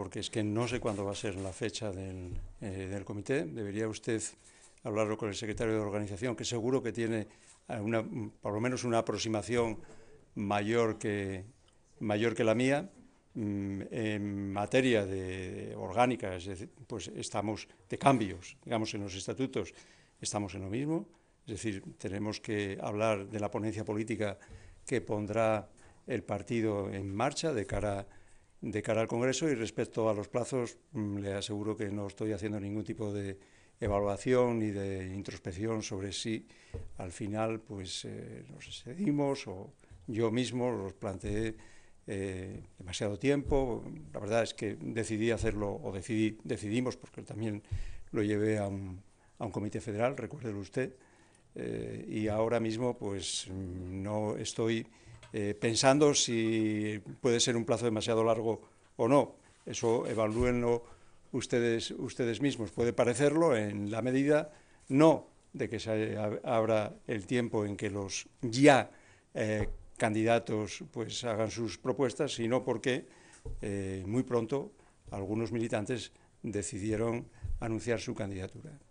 porque es que no sé cuándo va a ser la fecha eh, del, comité. Debería usted hablarlo con el secretario de organización, que seguro que tiene una, por lo menos una aproximación mayor que, mayor que la mía mm, en materia de, orgánica, es decir, pues estamos de cambios, digamos, en los estatutos, estamos en lo mismo, es decir, tenemos que hablar de la ponencia política que pondrá el partido en marcha de cara a de cara al Congreso y respecto a los plazos, mm, le aseguro que no estoy haciendo ningún tipo de evaluación ni de introspección sobre si al final pues eh, nos excedimos o yo mismo los planteé eh, demasiado tiempo. La verdad es que decidí hacerlo o decidimos, porque también lo llevé a un, comité federal, recuérdelo usted, eh, y ahora mismo pues mm, no estoy eh, pensando si puede ser un plazo demasiado largo o no. Eso evalúenlo ustedes, ustedes mismos. Puede parecerlo en la medida no de que se abra el tiempo en que los ya eh, candidatos pues hagan sus propuestas, sino porque eh, muy pronto algunos militantes decidieron anunciar su candidatura.